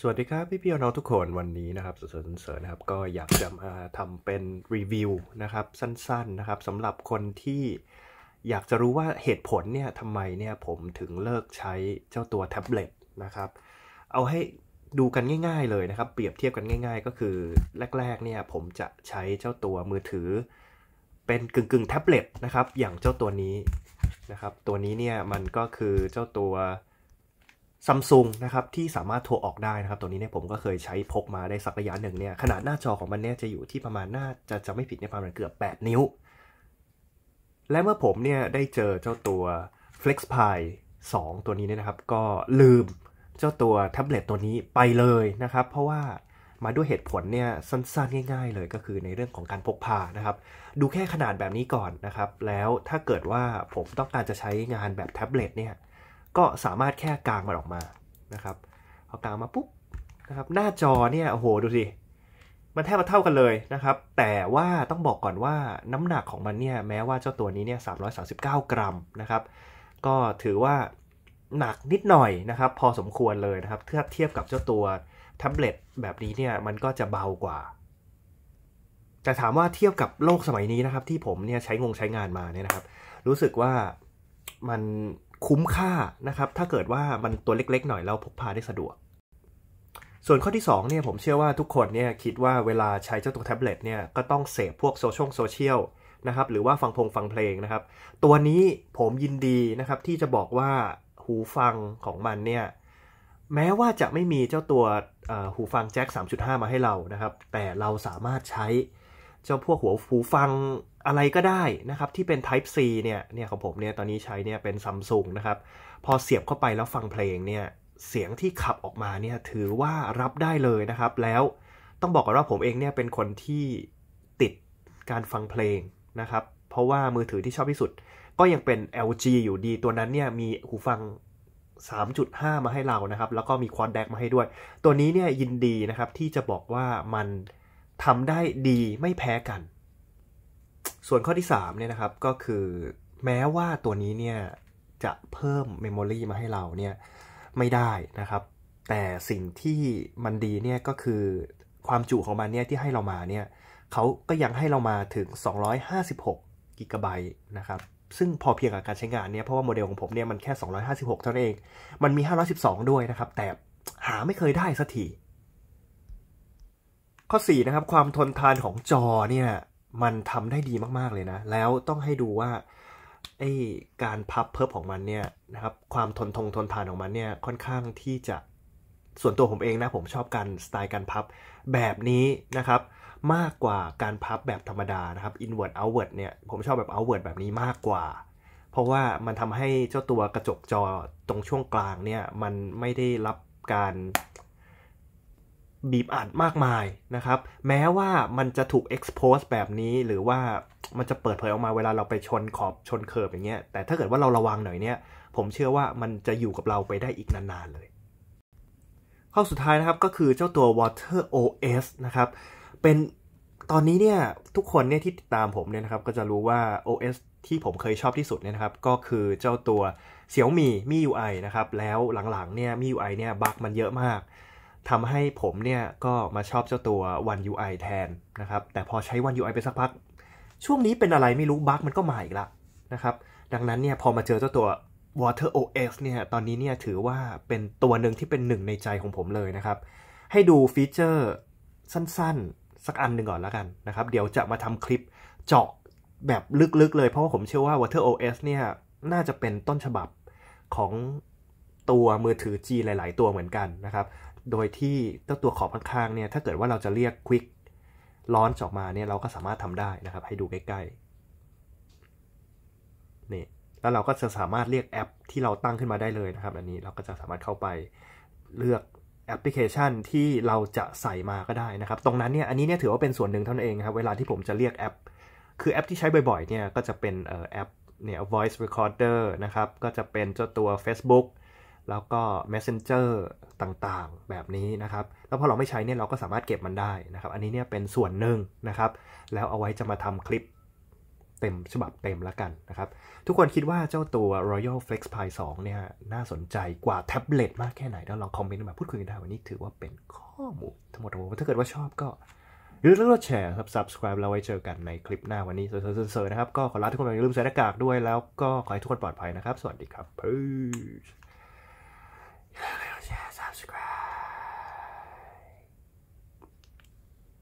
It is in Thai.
สวัสดีครับพี่พี่น้องทุกคนวันนี้นะครับสุดๆเสริญนะครับก็อยากจะมาทำเป็นรีวิวนะครับ สั้นๆนะครับสำหรับคนที่อยากจะรู้ว่าเหตุผลเนี่ยทำไมเนี่ยผมถึงเลิกใช้เจ้าตัวแท็บเล็ตนะครับเอาให้ดูกันง่ายๆเลยนะครับ เปรียบเทียบกันง่าย ๆ ก็คือแรกๆเนี่ยผมจะใช้เจ้าตัวมือถือเป็นกึ่งๆแท็บเล็ตนะครับ อย่างเจ้าตัวนี้นะครับ ตัวนี้เนี่ยมันก็คือเจ้าตัวซัมซุงนะครับ ที่สามารถโทรออกได้นะครับ ตัวนี้เนี่ยผมก็เคยใช้พกมาได้สักระยะหนึ่งเนี่ย ขนาดหน้าจอของมันเนี่ยจะอยู่ที่ประมาณหน้าจะจะไม่ผิดในประมาณเกือบ 8 นิ้ว และเมื่อผมเนี่ยได้เจอเจ้าตัว Flex p i 2ตัวนี้เนี่ยนะครับ ก็ลืมเจ้าตัวแท็บเล็ตตัวนี้ไปเลยนะครับ เพราะว่ามาด้วยเหตุผลเนี่ย สั้นๆง่าย ๆ เลยก็คือในเรื่องของการพกพานะครับ ดูแค่ขนาดแบบนี้ก่อนนะครับ แล้วถ้าเกิดว่าผมต้องการจะใช้งานแบบแท็บเล็ตเนี่ยก็สามารถแค่กางมันออกมานะครับเอกางมาปุ๊บนะครับหน้าจอเนี่ยโอ้โหดูสิมันแทบจะเท่ากันเลยนะครับ แต่ว่าต้องบอกก่อนว่าน้ำหนักของมันเนี่ย แม้ว่าเจ้าตัวนี้เนี่ยสามกรัมนะครับ ก็ถือว่าหนักนิดหน่อยนะครับ พอสมควรเลยนะครับเทียบเทียบกับเจ้าตัวแท็บเล็ตแบบนี้เนี่ยมันก็จะเบากว่าแต่ถามว่าเทียบกับโลกสมัยนี้นะครับ ที่ผมเนี่ยใช้งงใช้งานมาเนี่ยนะครับ รู้สึกว่ามันคุ้มค่านะครับ ถ้าเกิดว่ามันตัวเล็กๆ หน่อยแล้วพกพาได้สะดวก ส่วนข้อที่2เนี่ยผมเชื่อว่าทุกคนเนี่ยคิดว่าเวลาใช้เจ้าตัวแท็บเล็ตเนี่ยก็ต้องเสพพวกโซเชียลโซเชียลนะครับ หรือว่าฟังพงฟังเพลงนะครับ ตัวนี้ผมยินดีนะครับ ที่จะบอกว่าหูฟังของมันเนี่ย แม้ว่าจะไม่มีเจ้าตัวหูฟังแจ็ค3.5 มาให้เรานะครับ แต่เราสามารถใช้เจ้าพวกหัวหูฟังอะไรก็ได้นะครับที่เป็น Type C เนี่ยเนี่ยของผมเนี่ยตอนนี้ใช้เนี่ยเป็นซัมซุงนะครับพอเสียบเข้าไปแล้วฟังเพลงเนี่ยเสียงที่ขับออกมาเนี่ยถือว่ารับได้เลยนะครับ แล้วต้องบอกก่อนว่าผมเองเนี่ยเป็นคนที่ติดการฟังเพลงนะครับ เพราะว่ามือถือที่ชอบที่สุดก็ยังเป็น LG อยู่ดี ตัวนั้นเนี่ยมีหูฟัง 3.5 มาให้เรานะครับ แล้วก็มีควอนแดกมาให้ด้วย ตัวนี้เนี่ยยินดีนะครับที่จะบอกว่ามันทำได้ดีไม่แพ้กันส่วนข้อที่3เนี่ยนะครับก็คือแม้ว่าตัวนี้เนี่ยจะเพิ่มเมมโมรีมาให้เราเนี่ยไม่ได้นะครับ แต่สิ่งที่มันดีเนี่ยก็คือความจุของมันเนี่ยที่ให้เรามาเนี่ยเขาก็ยังให้เรามาถึง 256กิกะไบต์นะครับ ซึ่งพอเพียงกับการใช้งานเนี่ยเพราะว่าโมเดลของผมเนี่ยมันแค่ 256 เท่านั้นเอง มันมี 512 ด้วยนะครับ แต่หาไม่เคยได้สักทีข้อ4นะครับความทนทานของจอเนี่ยมันทำได้ดีมากๆเลยนะ แล้วต้องให้ดูว่าไอ้การพับเพิบของมันเนี่ยนะครับ ความทนทงทนทานของมันเนี่ยค่อนข้างที่จะส่วนตัวผมเองนะผมชอบการสไตล์การพับแบบนี้นะครับมากกว่าการพับแบบธรรมดานะครับ inward outward เนี่ยผมชอบแบบ outward แบบนี้มากกว่า เพราะว่ามันทำให้เจ้าตัวกระจกจอตรงช่วงกลางเนี่ยมันไม่ได้รับการบีบอัดมากมายนะครับแม้ว่ามันจะถูก expose แบบนี้หรือว่ามันจะเปิดเผยออกมาเวลาเราไปชนขอบชนเคิร์บอย่างเงี้ยแต่ถ้าเกิดว่าเราระวังหน่อยเนี่ย ผมเชื่อว่ามันจะอยู่กับเราไปได้อีกนานๆเลย ข้อสุดท้ายนะครับก็คือเจ้าตัว Water OS นะครับ เป็นตอนนี้เนี่ยทุกคนเนี่ยที่ติดตามผมเนี่ยนะครับก็จะรู้ว่า OS ที่ผมเคยชอบที่สุดเนี่ยนะครับ ก็คือเจ้าตัว Xiaomi MIUI นะครับแล้วหลังๆเนี่ย MIUI เนี่ยบั๊กมันเยอะมากทำให้ผมเนี่ยก็มาชอบเจ้าตัว One UI แทนนะครับ แต่พอใช้ One UI ไปสักพัก ช่วงนี้เป็นอะไรไม่รู้บั๊กมันก็มาอีกละนะครับ ดังนั้นเนี่ยพอมาเจอเจ้าตัว Water OS เนี่ย ตอนนี้เนี่ยถือว่าเป็นตัวหนึ่งที่เป็นหนึ่งในใจของผมเลยนะครับ ให้ดูฟีเจอร์สั้นๆ สักอันหนึ่งก่อนแล้วกันนะครับ เดี๋ยวจะมาทำคลิปเจาะแบบลึกๆเลย เพราะว่าผมเชื่อว่า Water OS เนี่ยน่าจะเป็นต้นฉบับของตัวมือถือจีนหลาย ๆ ตัวเหมือนกันนะครับโดยที่เจ้าตัวขอบข้างๆเนี่ยถ้าเกิดว่าเราจะเรียกควิกร้อนออกมาเนี่ยเราก็สามารถทำได้นะครับให้ดูใกล้ๆนี่แล้วเราก็จะสามารถเรียกแอปที่เราตั้งขึ้นมาได้เลยนะครับ อันนี้เราก็จะสามารถเข้าไปเลือกแอปพลิเคชันที่เราจะใส่มาก็ได้นะครับ ตรงนั้นเนี่ยอันนี้เนี่ยถือว่าเป็นส่วนหนึ่งเท่านั้นเองครับ เวลาที่ผมจะเรียกแอป คือแอปที่ใช้บ่อยๆเนี่ยก็จะเป็นแอปเนี่ย voice recorder นะครับก็จะเป็นเจ้าตัว Facebook แล้วก็ Messenger ต่าง ๆ แบบนี้นะครับ แล้วพอเราไม่ใช้เนี่ยเราก็สามารถเก็บมันได้นะครับ อันนี้เนี่ยเป็นส่วนหนึ่งนะครับ แล้วเอาไว้จะมาทำคลิปเต็มฉบับเต็มแล้วกันนะครับ ทุกคนคิดว่าเจ้าตัว Royal Flex Pi 2เนี่ยน่าสนใจกว่าแท็บเล็ตมากแค่ไหนเลาลองคอมเมนต์มาพูดคุยกันได้วันนี้ถือว่าเป็นข้อมูลทั้งหมดทั้งมวลถ้าเกิดว่าชอบก็หรือแล้วกดแชร์ครับ subscribe แล้วไว้เจอกันในคลิปหน้าวันนี้เซอร์ๆนะครับก็ขอลาทุกคนไปอย่าลืมใส่หน้ากากด้วย แล้วก็ขอให้ทุกคนปลอดภัยนะครับ สวัสดีครับ peace